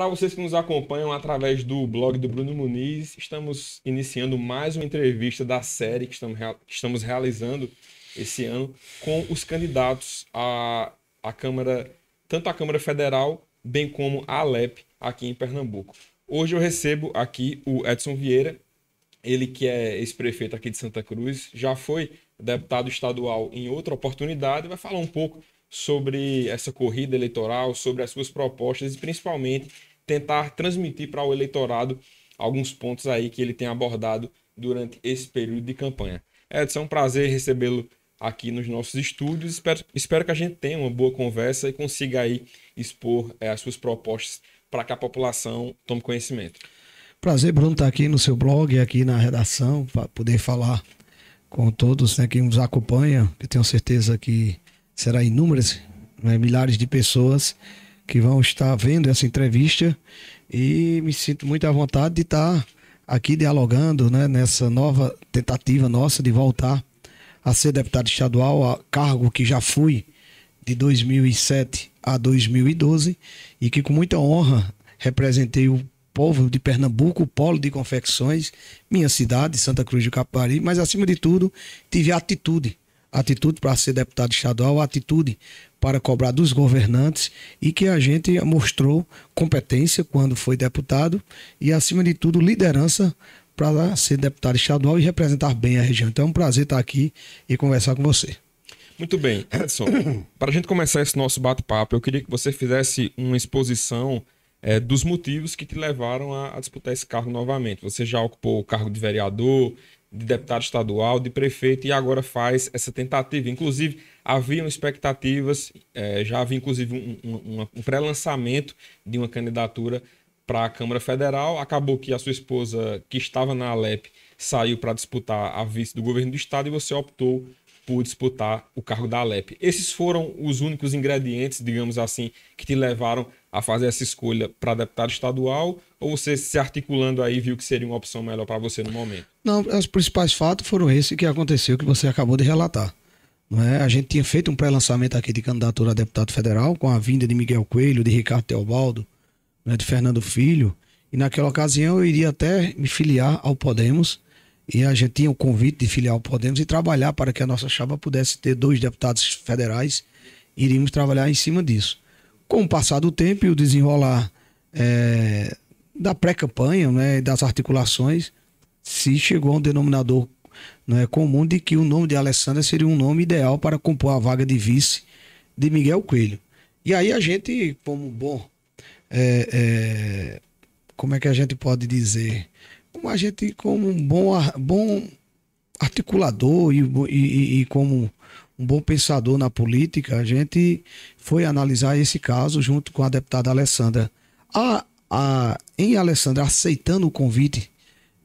Para vocês que nos acompanham através do blog do Bruno Muniz, estamos iniciando mais uma entrevista da série que estamos, que estamos realizando esse ano com os candidatos à, à Câmara, tanto à Câmara Federal, bem como à Alep, aqui em Pernambuco. Hoje eu recebo aqui o Edson Vieira, ele que é ex-prefeito aqui de Santa Cruz, já foi deputado estadual em outra oportunidade, vai falar um pouco sobre essa corrida eleitoral, sobre as suas propostas e principalmente tentar transmitir para o eleitorado alguns pontos aí que ele tem abordado durante esse período de campanha. Edson, é um prazer recebê-lo aqui nos nossos estúdios. Espero, espero que a gente tenha uma boa conversa e consiga aí expor é, as suas propostas para que a população tome conhecimento. Prazer, Bruno, estar tá aqui no seu blog, aqui na redação, para poder falar com todos né, que nos acompanham, que tenho certeza que será inúmeras, né, milhares de pessoas que vão estar vendo essa entrevista e me sinto muito à vontade de estar aqui dialogando né, nessa nova tentativa nossa de voltar a ser deputado estadual, a cargo que já fui de 2007 a 2012 e que com muita honra representei o povo de Pernambuco, o polo de confecções, minha cidade, Santa Cruz do Capari, mas acima de tudo tive atitude, atitude para ser deputado estadual, atitude para cobrar dos governantes e que a gente mostrou competência quando foi deputado e, acima de tudo, liderança para ser deputado estadual e representar bem a região. Então é um prazer estar aqui e conversar com você. Muito bem, Edson, para a gente começar esse nosso bate-papo, eu queria que você fizesse uma exposição é, dos motivos que te levaram a, a disputar esse cargo novamente. Você já ocupou o cargo de vereador, de deputado estadual, de prefeito e agora faz essa tentativa. Inclusive, haviam expectativas, é, já havia inclusive um, um, um pré-lançamento de uma candidatura para a Câmara Federal. Acabou que a sua esposa, que estava na Alep, saiu para disputar a vice do governo do estado e você optou por disputar o cargo da Alep. Esses foram os únicos ingredientes, digamos assim, que te levaram a fazer essa escolha para deputado estadual ou você se articulando aí viu que seria uma opção melhor para você no momento? Não, os principais fatos foram esse que aconteceu que você acabou de relatar. Né? A gente tinha feito um pré-lançamento aqui de candidatura a deputado federal, com a vinda de Miguel Coelho, de Ricardo Teobaldo, né? de Fernando Filho. E naquela ocasião eu iria até me filiar ao Podemos. E a gente tinha o um convite de filiar ao Podemos e trabalhar para que a nossa chapa pudesse ter dois deputados federais. Iríamos trabalhar em cima disso. Com o passar do tempo e o desenrolar é, da pré-campanha, né, das articulações, se chegou a um denominador é comum de que o nome de Alessandra seria um nome ideal para compor a vaga de vice de Miguel Coelho. E aí a gente, como bom, é, é, como é que a gente pode dizer? Como a gente, como um bom, bom articulador e, e, e como um bom pensador na política, a gente foi analisar esse caso junto com a deputada Alessandra. A, a, em Alessandra aceitando o convite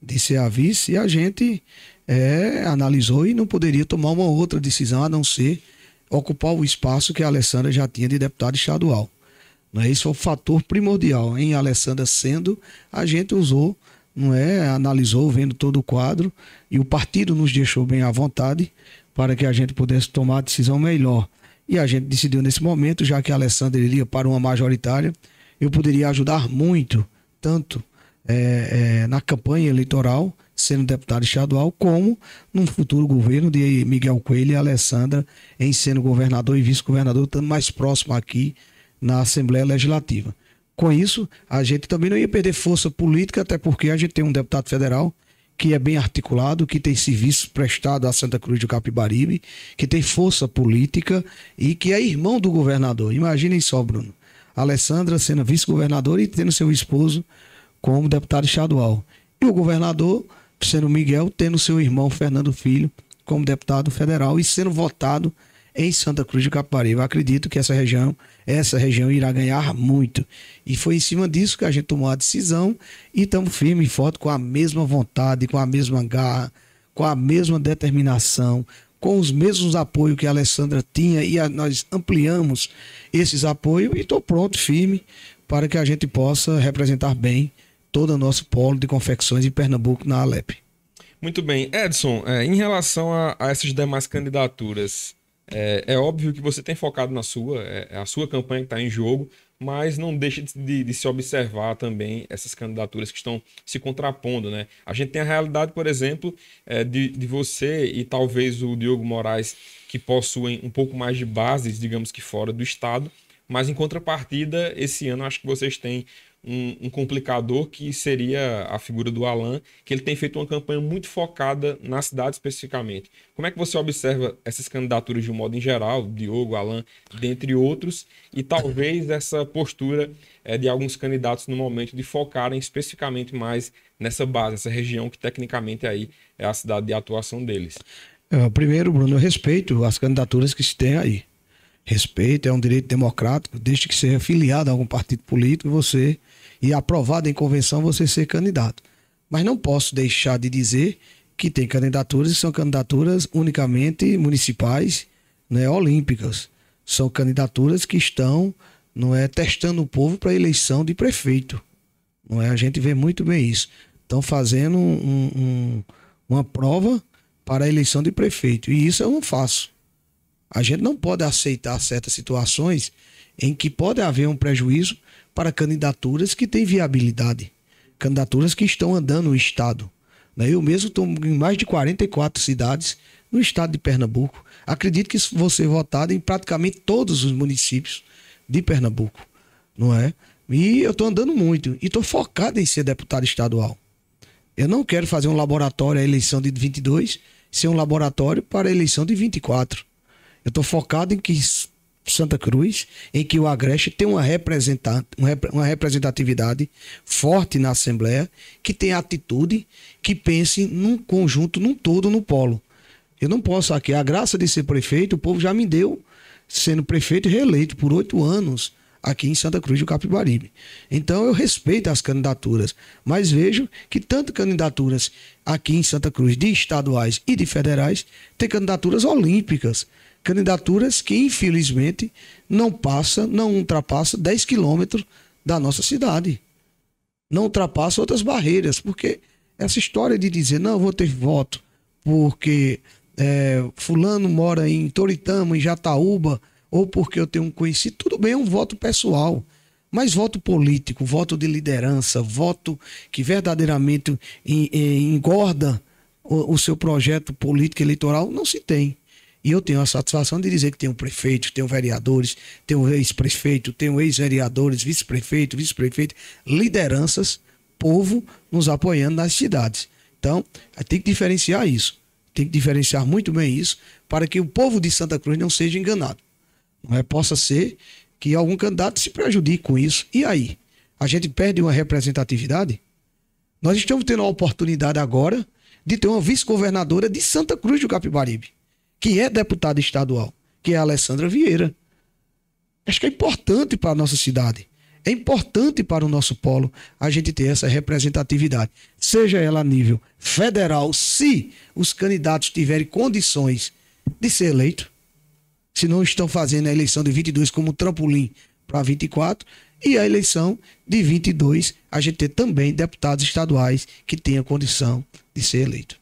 de ser a vice, e a gente é, analisou e não poderia tomar uma outra decisão a não ser ocupar o espaço que a Alessandra já tinha de deputada estadual. Não é? Isso foi é o fator primordial. Em Alessandra sendo, a gente usou, não é? analisou, vendo todo o quadro, e o partido nos deixou bem à vontade para que a gente pudesse tomar a decisão melhor. E a gente decidiu nesse momento, já que a Alessandra iria para uma majoritária, eu poderia ajudar muito, tanto é, é, na campanha eleitoral, sendo deputado estadual, como num futuro governo de Miguel Coelho e Alessandra em sendo governador e vice-governador, estando mais próximo aqui na Assembleia Legislativa. Com isso, a gente também não ia perder força política, até porque a gente tem um deputado federal que é bem articulado, que tem serviço prestado à Santa Cruz do Capibaribe, que tem força política e que é irmão do governador. Imaginem só, Bruno. Alessandra sendo vice-governadora e tendo seu esposo como deputado estadual. E o governador, sendo Miguel, tendo seu irmão Fernando Filho como deputado federal e sendo votado em Santa Cruz de Caparibe. Acredito que essa região, essa região irá ganhar muito. E foi em cima disso que a gente tomou a decisão e estamos firme e forte com a mesma vontade, com a mesma garra, com a mesma determinação, com os mesmos apoios que a Alessandra tinha e a, nós ampliamos esses apoios e estou pronto, firme, para que a gente possa representar bem todo o nosso polo de confecções em Pernambuco, na Alep. Muito bem. Edson, é, em relação a, a, essas demais candidaturas, é, é, óbvio que você tem focado na sua, é, é a sua campanha que está em jogo, mas não deixa de, de, se observar também essas candidaturas que estão se contrapondo, né? A gente tem a realidade, por exemplo, é, de, de você e talvez o Diogo Moraes, que possuem um pouco mais de bases, digamos que fora do Estado, mas em contrapartida, esse ano acho que vocês têm um, um, complicador que seria a figura do Alan, que ele tem feito uma campanha muito focada na cidade especificamente. Como é que você observa essas candidaturas de um modo em geral, Diogo, Alan, dentre outros, e talvez essa postura é, de alguns candidatos no momento de focarem especificamente mais nessa base, essa região que tecnicamente aí é a cidade de atuação deles? É, primeiro, Bruno, eu respeito as candidaturas que se tem aí. Respeito é um direito democrático, desde que seja filiado a algum partido político, você e aprovado em convenção você ser candidato. Mas não posso deixar de dizer que tem candidaturas e são candidaturas unicamente municipais, né, olímpicas. São candidaturas que estão, não é, testando o povo para eleição de prefeito. Não é, a gente vê muito bem isso. Estão fazendo um, um, uma prova para a eleição de prefeito e isso eu não faço. A gente não pode aceitar certas situações em que pode haver um prejuízo para candidaturas que têm viabilidade, candidaturas que estão andando no Estado. Né? Eu mesmo estou em mais de 44 cidades no estado de Pernambuco. Acredito que vou ser votado em praticamente todos os municípios de Pernambuco, não é? E eu estou andando muito e estou focado em ser deputado estadual. Eu não quero fazer um laboratório à eleição de 22 ser um laboratório para a eleição de 24. Eu estou focado em que Santa Cruz, em que o Agreste tem uma, uma representatividade forte na Assembleia, que tem atitude, que pense num conjunto, num todo, no polo. Eu não posso aqui, a graça de ser prefeito, o povo já me deu, sendo prefeito reeleito por oito anos aqui em Santa Cruz do Capibaribe. Então eu respeito as candidaturas, mas vejo que tanto candidaturas aqui em Santa Cruz de estaduais e de federais, tem candidaturas olímpicas candidaturas que, infelizmente, não passa, não ultrapassa 10 quilômetros da nossa cidade. Não ultrapassa outras barreiras, porque essa história de dizer, não, vou ter voto porque é, fulano mora em Toritama, em Jataúba, ou porque eu tenho um conhecido, tudo bem, é um voto pessoal. Mas voto político, voto de liderança, voto que verdadeiramente engorda o, o seu projeto político eleitoral, não se tem. E eu tenho a satisfação de dizer que tenho prefeito, tenho vereadores, tenho ex-prefeito, tenho ex-vereadores, vice-prefeito, vice-prefeito, lideranças, povo nos apoiando nas cidades. Então, tem que diferenciar isso. Tem que diferenciar muito bem isso para que o povo de Santa Cruz não seja enganado. Não é? Possa ser que algum candidato se prejudique com isso. E aí? A gente perde uma representatividade? Nós estamos tendo a oportunidade agora de ter uma vice-governadora de Santa Cruz do Capibaribe que é deputada estadual, que é a Alessandra Vieira. Acho que é importante para a nossa cidade. É importante para o nosso polo a gente ter essa representatividade, seja ela a nível federal, se os candidatos tiverem condições de ser eleito, se não estão fazendo a eleição de 22 como trampolim para 24, e a eleição de 22 a gente ter também deputados estaduais que tenham condição de ser eleito.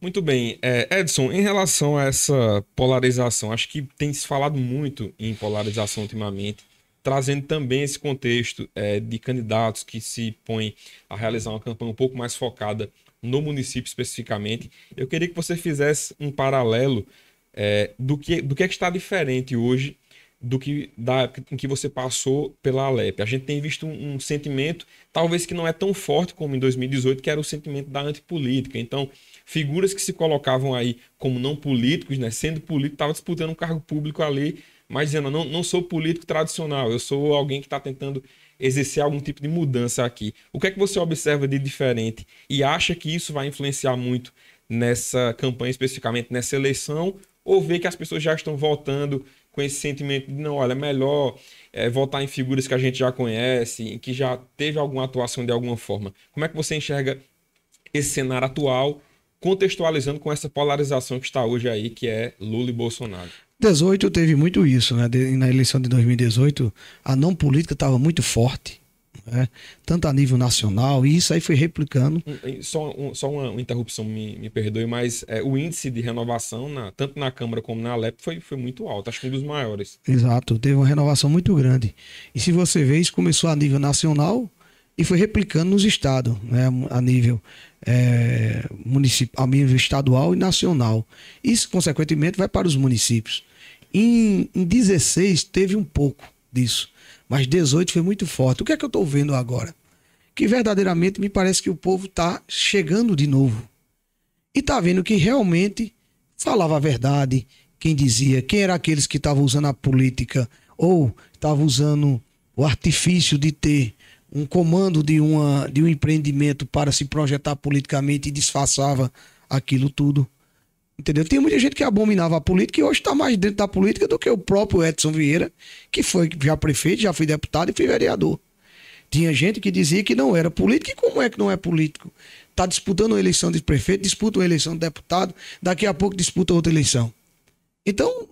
Muito bem. É, Edson, em relação a essa polarização, acho que tem se falado muito em polarização ultimamente, trazendo também esse contexto é, de candidatos que se põem a realizar uma campanha um pouco mais focada no município especificamente. Eu queria que você fizesse um paralelo é, do, que, do que, é que está diferente hoje do que da época em que você passou pela Alep. A gente tem visto um, um sentimento, talvez que não é tão forte como em 2018, que era o sentimento da antipolítica. Então, figuras que se colocavam aí como não políticos, né? Sendo político, estavam disputando um cargo público ali, mas dizendo, não, não sou político tradicional, eu sou alguém que está tentando exercer algum tipo de mudança aqui. O que é que você observa de diferente e acha que isso vai influenciar muito nessa campanha, especificamente nessa eleição, ou vê que as pessoas já estão votando com esse sentimento de não, olha, é melhor é, votar em figuras que a gente já conhece, que já teve alguma atuação de alguma forma. Como é que você enxerga esse cenário atual contextualizando com essa polarização que está hoje aí, que é Lula e Bolsonaro. 18 teve muito isso, né? Na eleição de 2018, a não política estava muito forte, né? tanto a nível nacional, e isso aí foi replicando. Só, um, só uma interrupção, me, me perdoe, mas é, o índice de renovação, na, tanto na Câmara como na Alep, foi, foi muito alto, acho que um dos maiores. Exato, teve uma renovação muito grande. E se você vê, isso começou a nível nacional, e foi replicando nos estados, né, a nível é, municipal, a nível estadual e nacional. Isso, consequentemente, vai para os municípios. Em, em 16 teve um pouco disso, mas 18 foi muito forte. O que é que eu estou vendo agora? Que verdadeiramente me parece que o povo está chegando de novo e está vendo que realmente falava a verdade, quem dizia, quem eram aqueles que estavam usando a política ou estavam usando o artifício de ter um comando de, uma, de um empreendimento para se projetar politicamente e disfarçava aquilo tudo. Entendeu? Tinha muita gente que abominava a política e hoje está mais dentro da política do que o próprio Edson Vieira, que foi já prefeito, já foi deputado e foi vereador. Tinha gente que dizia que não era político. E como é que não é político? Está disputando uma eleição de prefeito, disputa uma eleição de deputado, daqui a pouco disputa outra eleição. Então,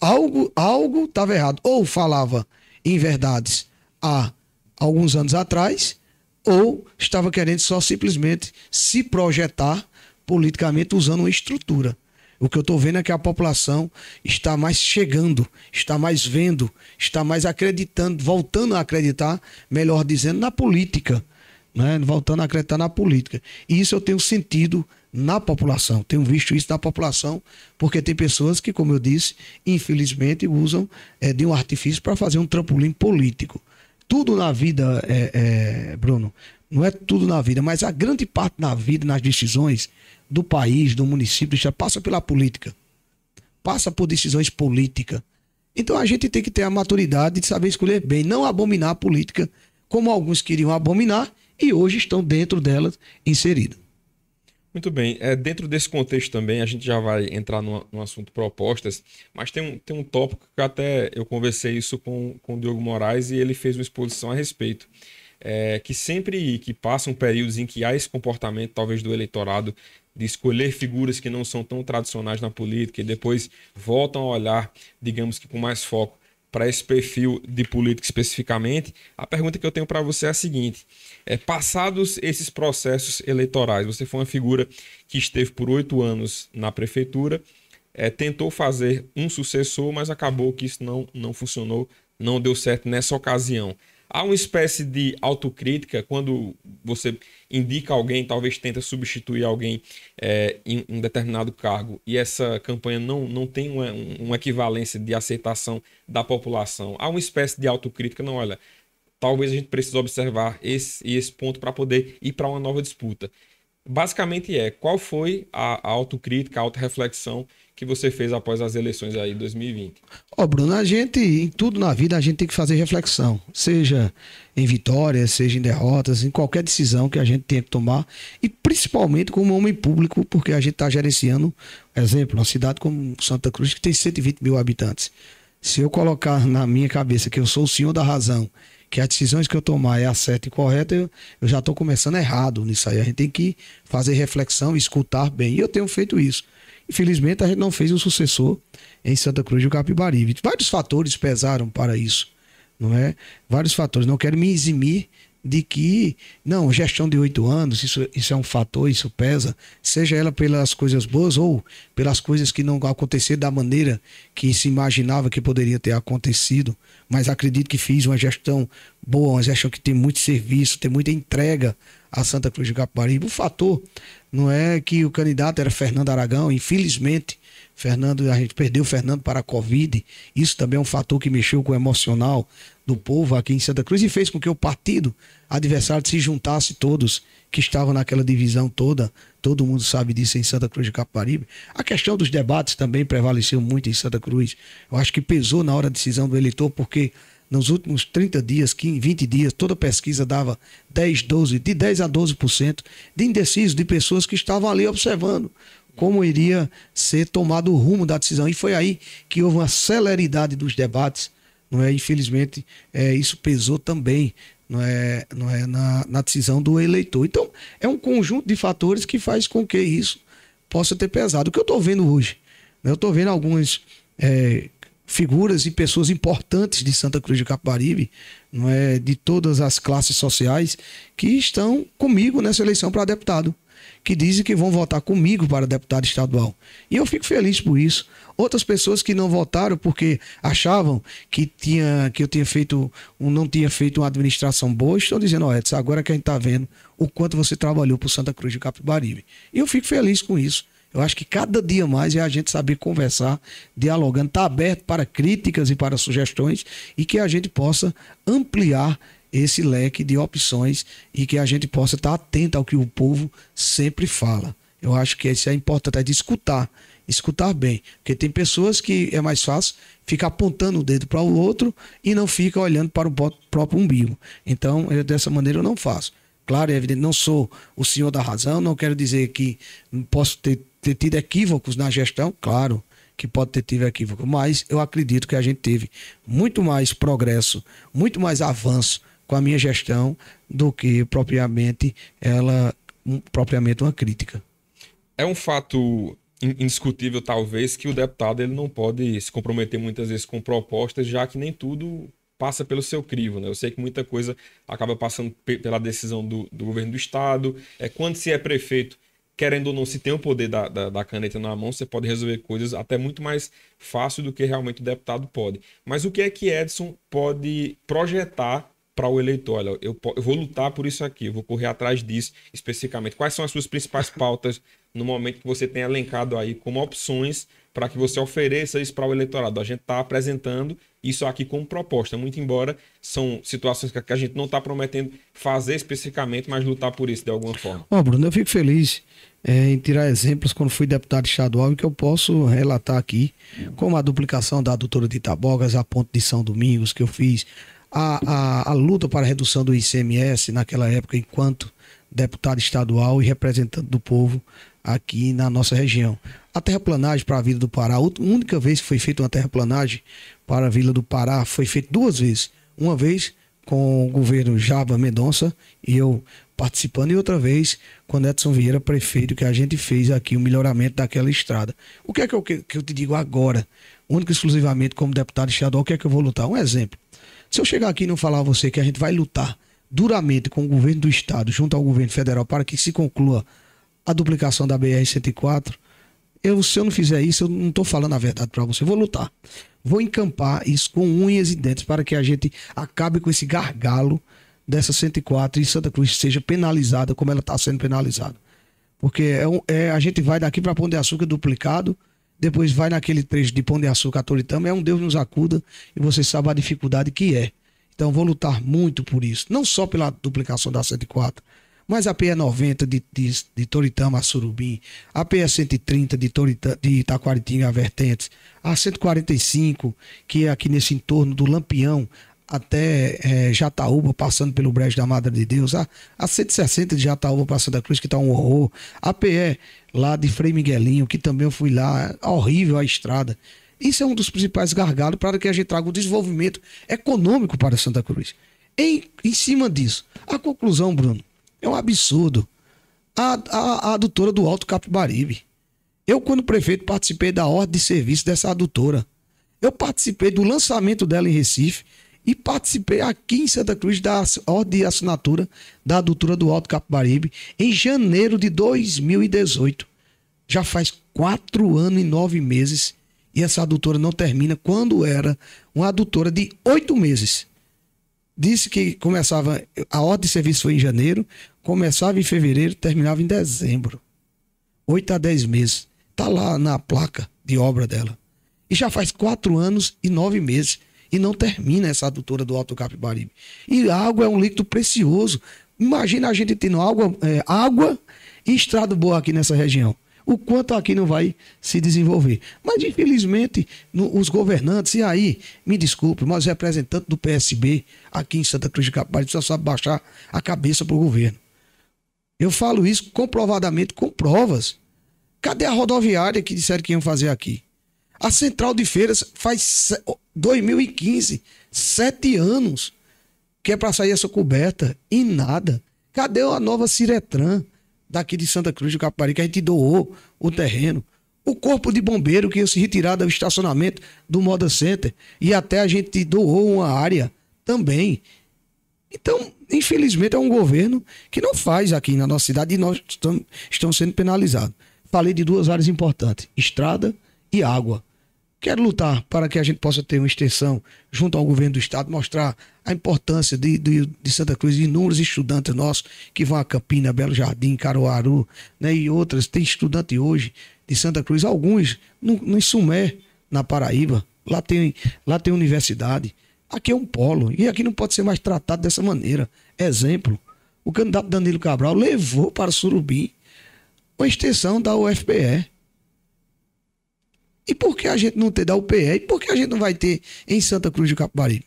algo algo estava errado. Ou falava em verdades A alguns anos atrás, ou estava querendo só simplesmente se projetar politicamente usando uma estrutura. O que eu estou vendo é que a população está mais chegando, está mais vendo, está mais acreditando, voltando a acreditar, melhor dizendo, na política. Né? Voltando a acreditar na política. E isso eu tenho sentido na população, tenho visto isso na população, porque tem pessoas que, como eu disse, infelizmente usam é, de um artifício para fazer um trampolim político tudo na vida, é, é, Bruno, não é tudo na vida, mas a grande parte na vida, nas decisões do país, do município, passa pela política. Passa por decisões políticas. Então a gente tem que ter a maturidade de saber escolher bem, não abominar a política como alguns queriam abominar e hoje estão dentro delas inseridos. Muito bem. É, dentro desse contexto também, a gente já vai entrar no, no assunto propostas, mas tem um, tem um tópico que até eu conversei isso com, com o Diogo Moraes e ele fez uma exposição a respeito. É, que sempre que passam períodos em que há esse comportamento, talvez do eleitorado, de escolher figuras que não são tão tradicionais na política e depois voltam a olhar, digamos que com mais foco para esse perfil de político especificamente, a pergunta que eu tenho para você é a seguinte: é, passados esses processos eleitorais, você foi uma figura que esteve por oito anos na prefeitura, é, tentou fazer um sucessor, mas acabou que isso não, não funcionou, não deu certo nessa ocasião. Há uma espécie de autocrítica quando você indica alguém, talvez tenta substituir alguém é, em um determinado cargo e essa campanha não, não tem uma, uma equivalência de aceitação da população. Há uma espécie de autocrítica, não, olha, talvez a gente precise observar esse, esse ponto para poder ir para uma nova disputa. Basicamente é qual foi a, a autocrítica, a autorreflexão que você fez após as eleições aí de 2020? Ó, oh, Bruno, a gente, em tudo na vida, a gente tem que fazer reflexão, seja em vitórias, seja em derrotas, em qualquer decisão que a gente tenha que tomar, e principalmente como homem público, porque a gente está gerenciando, exemplo, uma cidade como Santa Cruz, que tem 120 mil habitantes. Se eu colocar na minha cabeça que eu sou o senhor da razão, que as decisões que eu tomar é a certa e correta, eu, eu já estou começando errado nisso aí. A gente tem que fazer reflexão, escutar bem. E eu tenho feito isso. Infelizmente, a gente não fez um sucessor em Santa Cruz do Capibaribe. Vários fatores pesaram para isso, não é? Vários fatores. Não quero me eximir de que, não, gestão de oito anos, isso, isso é um fator, isso pesa, seja ela pelas coisas boas ou pelas coisas que não aconteceram da maneira que se imaginava que poderia ter acontecido, mas acredito que fiz uma gestão boa, uma gestão que tem muito serviço, tem muita entrega à Santa Cruz de Caparibe. O fator não é que o candidato era Fernando Aragão, infelizmente, Fernando, a gente perdeu o Fernando para a Covid. Isso também é um fator que mexeu com o emocional do povo aqui em Santa Cruz e fez com que o partido adversário se juntasse todos que estavam naquela divisão toda. Todo mundo sabe disso em Santa Cruz de Caparibe. A questão dos debates também prevaleceu muito em Santa Cruz. Eu acho que pesou na hora da decisão do eleitor, porque nos últimos 30 dias, 15, 20 dias, toda pesquisa dava 10, 12, de 10 a 12% de indecisos, de pessoas que estavam ali observando como iria ser tomado o rumo da decisão. E foi aí que houve uma celeridade dos debates, não é? Infelizmente, é, isso pesou também não é, não é na, na decisão do eleitor. Então, é um conjunto de fatores que faz com que isso possa ter pesado. O que eu estou vendo hoje? Né? Eu estou vendo algumas é, figuras e pessoas importantes de Santa Cruz de Caparibe, não é, de todas as classes sociais, que estão comigo nessa eleição para deputado que dizem que vão votar comigo para deputado estadual. E eu fico feliz por isso. Outras pessoas que não votaram porque achavam que, tinha, que eu tinha feito, não tinha feito uma administração boa, estão dizendo, ó, Edson, agora que a gente está vendo o quanto você trabalhou para Santa Cruz de Capibaribe. E eu fico feliz com isso. Eu acho que cada dia mais é a gente saber conversar, dialogando, estar tá aberto para críticas e para sugestões e que a gente possa ampliar esse leque de opções e que a gente possa estar atento ao que o povo sempre fala. Eu acho que isso é importante, é de escutar, escutar bem. Porque tem pessoas que é mais fácil ficar apontando o dedo para o outro e não fica olhando para o próprio umbigo. Então, eu, dessa maneira eu não faço. Claro, é evidente, não sou o senhor da razão, não quero dizer que posso ter, ter tido equívocos na gestão, claro, que pode ter tido equívoco, mas eu acredito que a gente teve muito mais progresso, muito mais avanço com a minha gestão do que propriamente ela propriamente uma crítica. É um fato indiscutível talvez que o deputado ele não pode se comprometer muitas vezes com propostas, já que nem tudo passa pelo seu crivo, né? Eu sei que muita coisa acaba passando pela decisão do, do governo do estado. É quando se é prefeito, querendo ou não, se tem o poder da, da, da, caneta na mão, você pode resolver coisas até muito mais fácil do que realmente o deputado pode. Mas o que é que Edson pode projetar para o eleitor, olha, eu, eu, vou lutar por isso aqui, eu vou correr atrás disso especificamente. Quais são as suas principais pautas no momento que você tem elencado aí como opções para que você ofereça isso para o eleitorado? A gente está apresentando isso aqui como proposta, muito embora são situações que a gente não está prometendo fazer especificamente, mas lutar por isso de alguma forma. Ô Bruno, eu fico feliz é, em tirar exemplos quando fui deputado estadual e que eu posso relatar aqui, como a duplicação da doutora de Itabogas a ponto de São Domingos que eu fiz, a, a, a luta para a redução do ICMS naquela época, enquanto deputado estadual e representante do povo aqui na nossa região. A terraplanagem para a Vila do Pará, a única vez que foi feita uma terraplanagem para a Vila do Pará foi feita duas vezes. Uma vez com o governo Java Mendonça e eu participando, e outra vez com Edson Vieira, prefeito, que a gente fez aqui o melhoramento daquela estrada. O que é que eu, que eu te digo agora, única e exclusivamente como deputado estadual, o que é que eu vou lutar? Um exemplo. Se eu chegar aqui e não falar a você que a gente vai lutar duramente com o governo do Estado, junto ao governo federal, para que se conclua a duplicação da BR-104, eu, se eu não fizer isso, eu não estou falando a verdade para você. vou lutar. Vou encampar isso com unhas e dentes para que a gente acabe com esse gargalo dessa 104 e Santa Cruz seja penalizada como ela está sendo penalizada. Porque é, é, a gente vai daqui para Pão de Açúcar duplicado depois vai naquele trecho de Pão de Açúcar, Toritama, é um Deus nos acuda e você sabe a dificuldade que é. Então vou lutar muito por isso, não só pela duplicação da 104, mas a PE90 de, de, de Toritama a Surubim, a PE130 de, de Itaquaritinga a Vertentes, a 145, que é aqui nesse entorno do Lampião, até é, Jataúba, passando pelo Brejo da Madre de Deus, a, a 160 de Jataúba para Santa Cruz, que está um horror, a PE lá de Frei Miguelinho, que também eu fui lá, horrível a estrada. Isso é um dos principais gargalos para que a gente traga o desenvolvimento econômico para Santa Cruz. Em, em cima disso, a conclusão, Bruno, é um absurdo. A, a, a adutora do Alto Capibaribe. Eu, quando prefeito, participei da ordem de serviço dessa adutora. Eu participei do lançamento dela em Recife e participei aqui em Santa Cruz da ordem de assinatura da adutora do Alto Capibaribe em janeiro de 2018. Já faz quatro anos e nove meses e essa adutora não termina quando era uma adutora de oito meses. Disse que começava, a ordem de serviço foi em janeiro, começava em fevereiro, terminava em dezembro. Oito a dez meses. Tá lá na placa de obra dela. E já faz quatro anos e nove meses e não termina essa adutora do Alto Capibaribe. E água é um líquido precioso. Imagina a gente tendo água, é, água e estrada boa aqui nessa região. O quanto aqui não vai se desenvolver. Mas, infelizmente, no, os governantes, e aí, me desculpe, mas representante do PSB aqui em Santa Cruz de Capibaribe só sabe baixar a cabeça para o governo. Eu falo isso comprovadamente com provas. Cadê a rodoviária que disseram que iam fazer aqui? A Central de Feiras faz 2015, sete anos, que é para sair essa coberta e nada. Cadê a nova Ciretran daqui de Santa Cruz do Capari, que a gente doou o terreno? O corpo de bombeiro que ia se retirar do estacionamento do Moda Center e até a gente doou uma área também. Então, infelizmente, é um governo que não faz aqui na nossa cidade e nós estamos sendo penalizados. Falei de duas áreas importantes: estrada e água. Quero lutar para que a gente possa ter uma extensão junto ao governo do Estado, mostrar a importância de, de, de Santa Cruz, e inúmeros estudantes nossos que vão a Campina, Belo Jardim, Caruaru né, e outras. Tem estudante hoje de Santa Cruz, alguns no, no Sumé, na Paraíba. Lá tem, lá tem universidade. Aqui é um polo e aqui não pode ser mais tratado dessa maneira. Exemplo, o candidato Danilo Cabral levou para Surubim uma extensão da UFPE e por que a gente não ter da UPE? E por que a gente não vai ter em Santa Cruz do Capibaribe?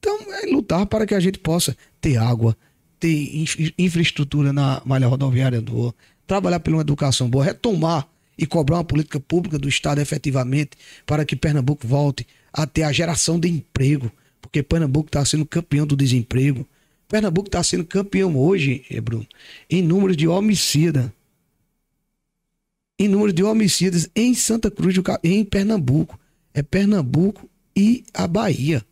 Então, é lutar para que a gente possa ter água, ter infraestrutura na malha rodoviária do trabalhar pela educação boa, retomar e cobrar uma política pública do Estado efetivamente para que Pernambuco volte a ter a geração de emprego, porque Pernambuco está sendo campeão do desemprego. Pernambuco está sendo campeão hoje, eh, Bruno, em número de homicídios em número de homicídios em Santa Cruz do em Pernambuco. É Pernambuco e a Bahia.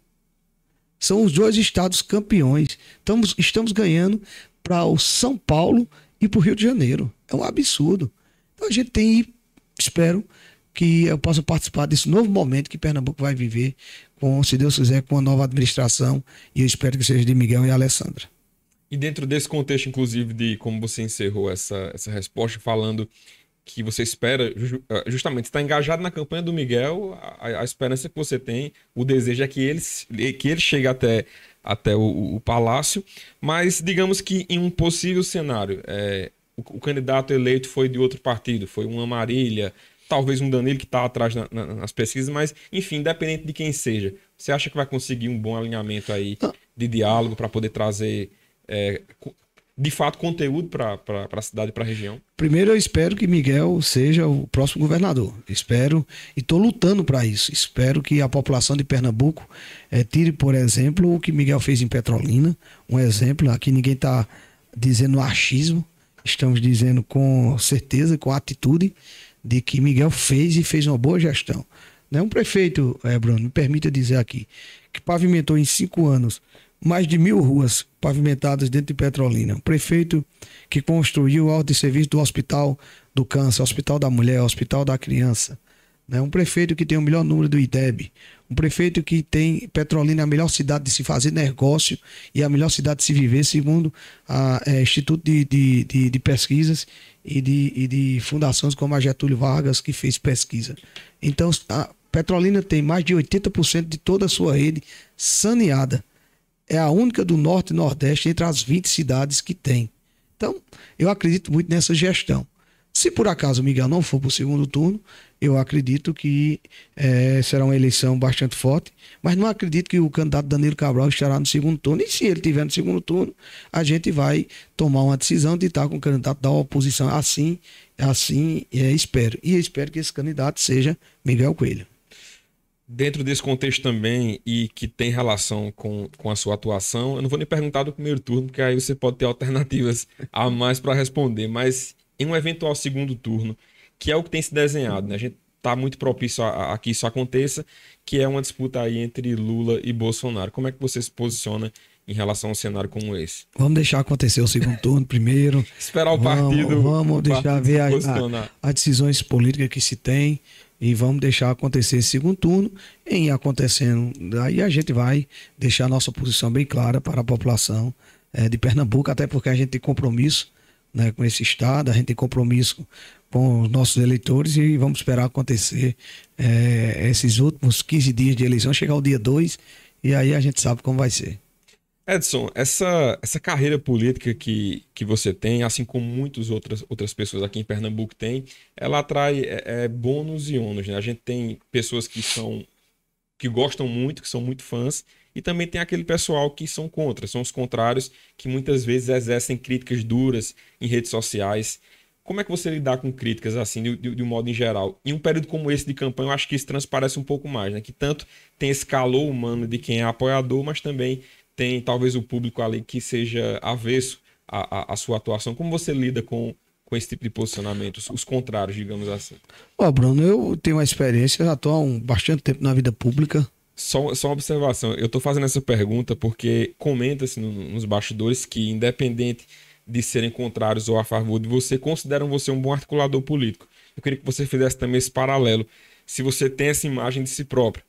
São os dois estados campeões. Estamos, estamos ganhando para o São Paulo e para o Rio de Janeiro. É um absurdo. Então a gente tem, espero que eu possa participar desse novo momento que Pernambuco vai viver, com, se Deus quiser, com a nova administração. E eu espero que seja de Miguel e Alessandra. E dentro desse contexto, inclusive, de como você encerrou essa, essa resposta, falando que você espera, ah, justamente está engajado na campanha do Miguel, a, a, esperança que você tem, o desejo é que ele, que ele chegue até, até o, o palácio. Mas digamos que em um possível cenário, é, o, o, candidato eleito foi de outro partido, foi uma Marília, talvez um Danilo que está atrás na, na, nas pesquisas, mas enfim, independente de quem seja, você acha que vai conseguir um bom alinhamento aí ah. de diálogo para poder trazer é, de fato conteúdo para a cidade, para a região? Primeiro, eu espero que Miguel seja o próximo governador. Espero e estou lutando para isso. Espero que a população de Pernambuco é, tire, por exemplo, o que Miguel fez em Petrolina, um exemplo. Aqui ninguém está dizendo achismo, estamos dizendo com certeza, com atitude, de que Miguel fez e fez uma boa gestão. Né? Um prefeito, é, Bruno, me permita dizer aqui, que pavimentou em cinco anos mais de mil ruas pavimentadas dentro de Petrolina. O prefeito que construiu o alto de serviço do Hospital do Câncer, Hospital da Mulher, Hospital da Criança. Né? Um prefeito que tem o melhor número do IDEB. Um prefeito que tem Petrolina a melhor cidade de se fazer negócio e a melhor cidade de se viver, segundo o é, eh, Instituto de, de, de, de Pesquisas e de, e de, fundações como a Getúlio Vargas, que fez pesquisa. Então, a Petrolina tem mais de 80% de toda a sua rede saneada é a única do Norte e Nordeste entre as 20 cidades que tem. Então, eu acredito muito nessa gestão. Se por acaso o Miguel não for para o segundo turno, eu acredito que é, será uma eleição bastante forte, mas não acredito que o candidato Danilo Cabral estará no segundo turno. E se ele estiver no segundo turno, a gente vai tomar uma decisão de estar com o candidato da oposição. Assim, assim é, espero. E espero que esse candidato seja Miguel Coelho dentro desse contexto também e que tem relação com, com a sua atuação, eu não vou nem perguntar do primeiro turno, porque aí você pode ter alternativas a mais para responder, mas em um eventual segundo turno, que é o que tem se desenhado, né? A gente está muito propício a, a, que isso aconteça, que é uma disputa aí entre Lula e Bolsonaro. Como é que você se posiciona em relação a um cenário como esse? Vamos deixar acontecer o segundo turno primeiro. Esperar o vamos, partido. Vamos deixar partido ver as decisões políticas que se tem e vamos deixar acontecer esse segundo turno. Em acontecendo, aí a gente vai deixar nossa posição bem clara para a população é, de Pernambuco, até porque a gente tem compromisso né, com esse Estado, a gente tem compromisso com os nossos eleitores e vamos esperar acontecer é, esses últimos 15 dias de eleição, chegar o dia 2 e aí a gente sabe como vai ser. Edson, essa, essa carreira política que, que você tem, assim como muitas outras, outras pessoas aqui em Pernambuco têm, ela atrai é, é, bônus e ônus. Né? A gente tem pessoas que são que gostam muito, que são muito fãs, e também tem aquele pessoal que são contra, são os contrários, que muitas vezes exercem críticas duras em redes sociais. Como é que você lidar com críticas assim, de, de, de, um modo em geral? Em um período como esse de campanha, eu acho que isso transparece um pouco mais, né? Que tanto tem esse calor humano de quem é apoiador, mas também tem talvez o público ali que seja avesso à, à, à sua atuação. Como você lida com, com esse tipo de posicionamento, os, os contrários, digamos assim? Ó, Bruno, eu tenho uma experiência, já estou há um, bastante tempo na vida pública. Só, só uma observação, eu estou fazendo essa pergunta porque comenta-se no, nos bastidores que, independente de serem contrários ou a favor de você, consideram você um bom articulador político. Eu queria que você fizesse também esse paralelo, se você tem essa imagem de si próprio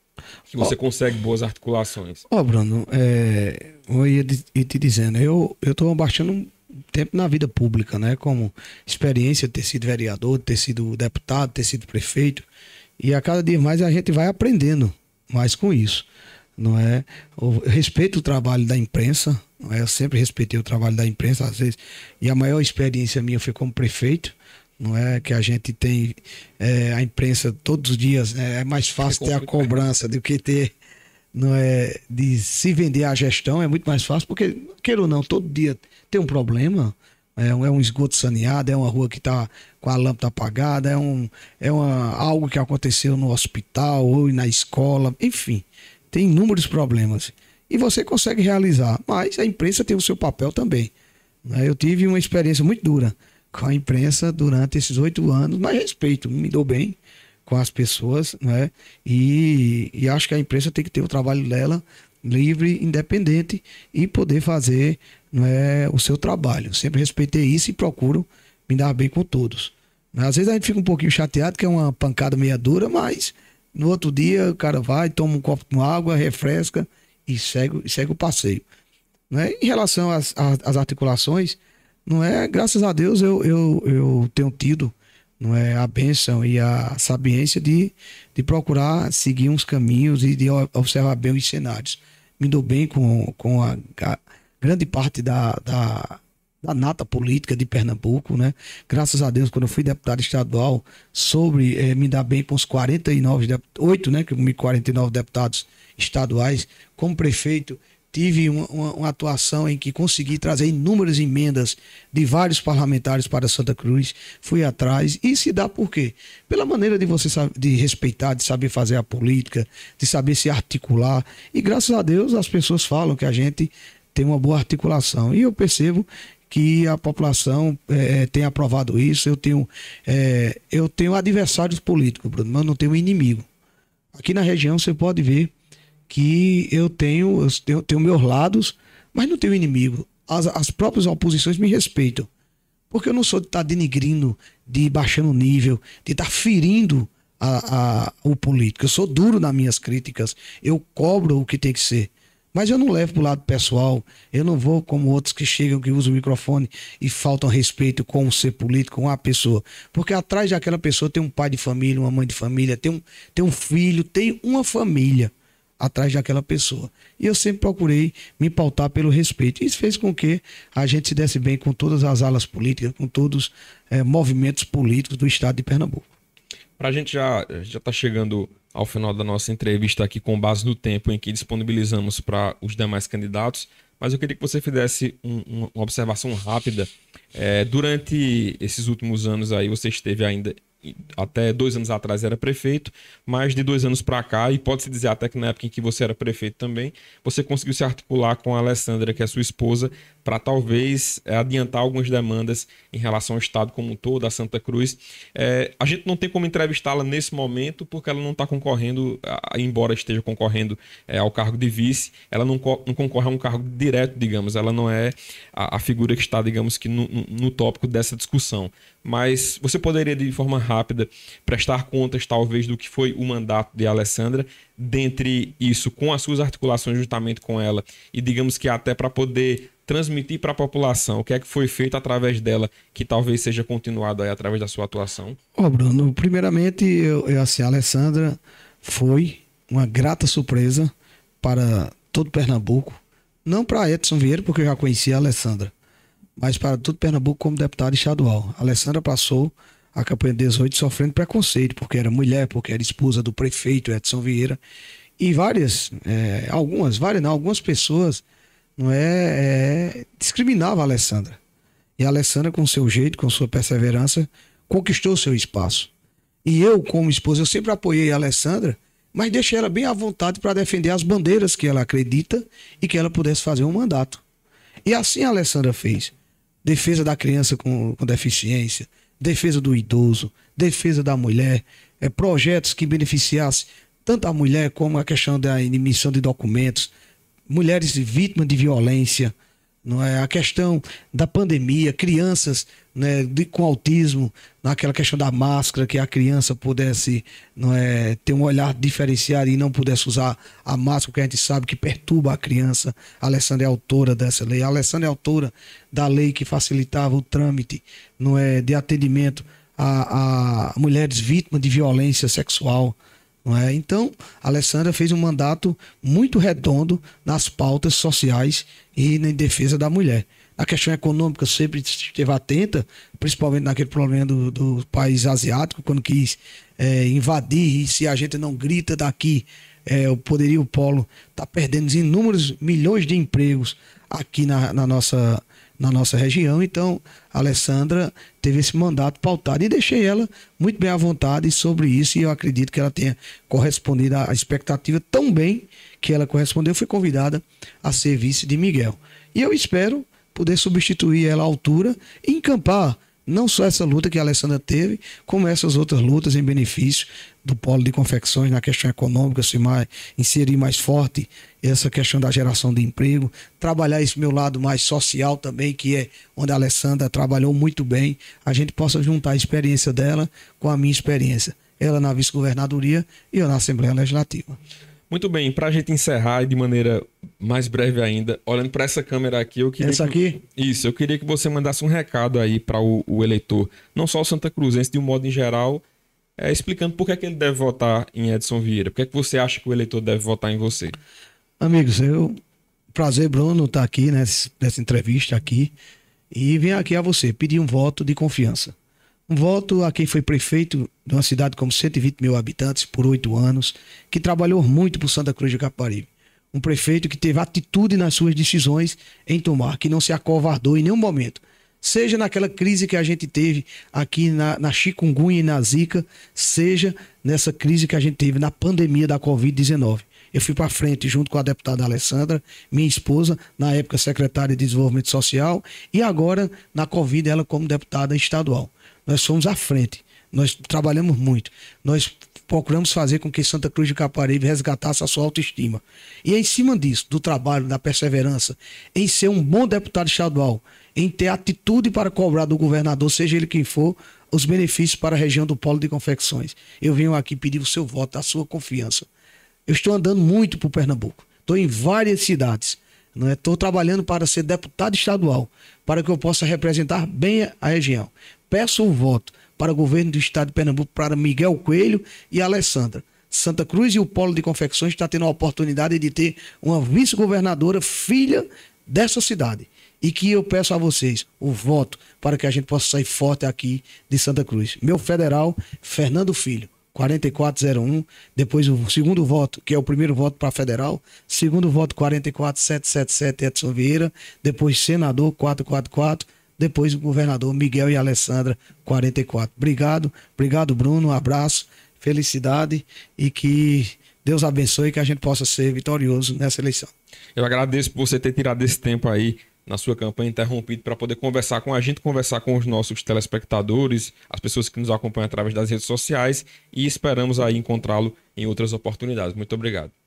que você oh, consegue boas articulações. Ó, oh, Bruno, é, eu ia, ia te dizendo, eu estou baixando um tempo na vida pública, né? Como experiência, ter sido vereador, ter sido deputado, ter sido prefeito. E a cada dia mais a gente vai aprendendo mais com isso, não é? Eu respeito o trabalho da imprensa, não é? eu sempre respeitei o trabalho da imprensa, às vezes. E a maior experiência minha foi como prefeito não é que a gente tem é, a imprensa todos os dias né? é mais fácil é ter a cobrança do que ter não é de se vender a gestão é muito mais fácil porque queira ou não todo dia tem um problema é um, é um esgoto saneado é uma rua que está com a lâmpada apagada é um é uma, algo que aconteceu no hospital ou na escola enfim tem inúmeros problemas e você consegue realizar mas a imprensa tem o seu papel também né? eu tive uma experiência muito dura com a imprensa durante esses oito anos, mas respeito, me dou bem com as pessoas, né? E, e acho que a imprensa tem que ter o trabalho dela livre, independente e poder fazer né, o seu trabalho. Sempre respeitei isso e procuro me dar bem com todos. Às vezes a gente fica um pouquinho chateado, que é uma pancada meia dura, mas no outro dia o cara vai, toma um copo com água, refresca e segue, segue o passeio. Né? Em relação às, às articulações, não é, graças a Deus, eu, eu, eu tenho tido não é a bênção e a sabiência de, de procurar seguir uns caminhos e de observar bem os cenários. Me dou bem com, com a, a grande parte da, da, da, nata política de Pernambuco, né? Graças a Deus, quando eu fui deputado estadual, sobre eh, me dar bem com os 49, 8, né? 49 deputados estaduais, como prefeito, tive uma, uma, uma, atuação em que consegui trazer inúmeras emendas de vários parlamentares para Santa Cruz, fui atrás e se dá por quê? Pela maneira de você de respeitar, de saber fazer a política, de saber se articular e graças a Deus as pessoas falam que a gente tem uma boa articulação e eu percebo que a população é, tem aprovado isso. Eu tenho, é, eu tenho adversários políticos, Bruno, mas não tenho inimigo. Aqui na região você pode ver que eu tenho, eu tenho, meus lados, mas não tenho inimigo. As, as próprias oposições me respeitam. Porque eu não sou de estar tá denigrindo, de baixando o nível, de estar tá ferindo a, a, o político. Eu sou duro nas minhas críticas. Eu cobro o que tem que ser. Mas eu não levo para o lado pessoal. Eu não vou como outros que chegam, que usam o microfone e faltam respeito com o ser político, com a pessoa. Porque atrás daquela pessoa tem um pai de família, uma mãe de família, tem um, tem um filho, tem uma família atrás daquela pessoa. E eu sempre procurei me pautar pelo respeito. Isso fez com que a gente se desse bem com todas as alas políticas, com todos os eh, é, movimentos políticos do estado de Pernambuco. Para a gente já já está chegando ao final da nossa entrevista aqui com base no tempo em que disponibilizamos para os demais candidatos, mas eu queria que você fizesse um, um, uma observação rápida. É, durante esses últimos anos aí, você esteve ainda até dois anos atrás era prefeito, mas de dois anos para cá, e pode-se dizer até que na época em que você era prefeito também, você conseguiu se articular com a Alessandra, que é sua esposa, para talvez eh, adiantar algumas demandas em relação ao Estado como um todo, a Santa Cruz. É, a gente não tem como entrevistá-la nesse momento, porque ela não está concorrendo, embora esteja concorrendo é, ao cargo de vice, ela não, não, concorre a um cargo direto, digamos, ela não é a, a figura que está, digamos que, no, no, tópico dessa discussão. Mas você poderia, de forma rápida, prestar contas, talvez, do que foi o mandato de Alessandra dentre isso com as suas articulações juntamente com ela e digamos que até para poder transmitir para a população o que é que foi feito através dela que talvez seja continuado aí através da sua atuação? Ó, oh, Bruno, primeiramente eu, eu assim, a Alessandra foi uma grata surpresa para todo Pernambuco, não para Edson Vieira porque eu já conhecia a Alessandra, mas para todo Pernambuco como deputada estadual. A Alessandra passou a campanha 18 sofrendo preconceito, porque era mulher, porque era esposa do prefeito Edson Vieira. E várias, é, algumas, várias não, algumas pessoas não é, é discriminavam a Alessandra. E a Alessandra, com seu jeito, com sua perseverança, conquistou seu espaço. E eu, como esposa, eu sempre apoiei a Alessandra, mas deixei ela bem à vontade para defender as bandeiras que ela acredita e que ela pudesse fazer um mandato. E assim a Alessandra fez. Defesa da criança com, com deficiência, defesa do idoso, defesa da mulher, é, projetos que beneficiassem tanto a mulher como a questão da emissão de documentos, mulheres vítimas de violência, não é a questão da pandemia, crianças né, de, com autismo, naquela questão da máscara que a criança pudesse não é ter um olhar diferenciado e não pudesse usar a máscara que a gente sabe que perturba a criança. A Alessandra é autora dessa lei. A Alessandra é autora da lei que facilitava o trâmite não é de atendimento a, a mulheres vítimas de violência sexual não é? Então, a Alessandra fez um mandato muito redondo nas pautas sociais e na defesa da mulher. A questão econômica sempre esteve atenta, principalmente naquele problema do, do país asiático, quando quis é, invadir, e se a gente não grita daqui, é, o poderio polo está perdendo inúmeros milhões de empregos aqui na, na nossa na nossa região. Então, a Alessandra teve esse mandato pautado e deixei ela muito bem à vontade sobre isso. E eu acredito que ela tenha correspondido à expectativa tão bem que ela correspondeu. Foi convidada a ser vice de Miguel. E eu espero poder substituir ela à altura e encampar não só essa luta que a Alessandra teve, como essas outras lutas em benefício do polo de confecções na questão econômica, se mais, inserir mais forte essa questão da geração de emprego, trabalhar esse meu lado mais social também, que é onde a Alessandra trabalhou muito bem, a gente possa juntar a experiência dela com a minha experiência. Ela na vice-governadoria e eu na Assembleia Legislativa. Muito bem, para a gente encerrar de maneira mais breve ainda, olhando para essa câmera aqui, eu queria. Essa que... aqui? Isso, eu queria que você mandasse um recado aí para o, o, eleitor, não só o Santa Cruzense, de um modo em geral, é, explicando por que, é que ele deve votar em Edson Vieira. Por que, é que você acha que o eleitor deve votar em você? Amigos, eu. Prazer, Bruno, estar tá aqui nessa, nessa entrevista aqui. E vim aqui a você pedir um voto de confiança. Voto a quem foi prefeito de uma cidade com 120 mil habitantes por oito anos, que trabalhou muito por Santa Cruz de Caparibe. Um prefeito que teve atitude nas suas decisões em tomar, que não se acovardou em nenhum momento. Seja naquela crise que a gente teve aqui na, na chikungunya e na zika, seja nessa crise que a gente teve na pandemia da Covid-19. Eu fui para frente junto com a deputada Alessandra, minha esposa, na época secretária de Desenvolvimento Social, e agora na Covid ela como deputada estadual. Nós somos à frente. Nós trabalhamos muito. Nós procuramos fazer com que Santa Cruz de Caparibe resgatasse a sua autoestima. E é em cima disso, do trabalho, da perseverança, em ser um bom deputado estadual, em ter atitude para cobrar do governador, seja ele quem for, os benefícios para a região do polo de confecções. Eu venho aqui pedir o seu voto, a sua confiança. Eu estou andando muito por Pernambuco. Estou em várias cidades. É? Estou é? trabalhando para ser deputado estadual, para que eu possa representar bem a região peço o voto para o governo do estado de Pernambuco para Miguel Coelho e Alessandra. Santa Cruz e o Polo de Confecções está tendo a oportunidade de ter uma vice-governadora filha dessa cidade. E que eu peço a vocês o voto para que a gente possa sair forte aqui de Santa Cruz. Meu federal, Fernando Filho. 4401, depois o segundo voto, que é o primeiro voto para federal, segundo voto 44777 Edson Vieira, depois senador 444, depois o governador Miguel e Alessandra, 44. Obrigado, obrigado, Bruno. Um abraço, felicidade e que Deus abençoe que a gente possa ser vitorioso nessa eleição. Eu agradeço por você ter tirado esse tempo aí na sua campanha interrompido para poder conversar com a gente, conversar com os nossos telespectadores, as pessoas que nos acompanham através das redes sociais e esperamos aí encontrá-lo em outras oportunidades. Muito obrigado.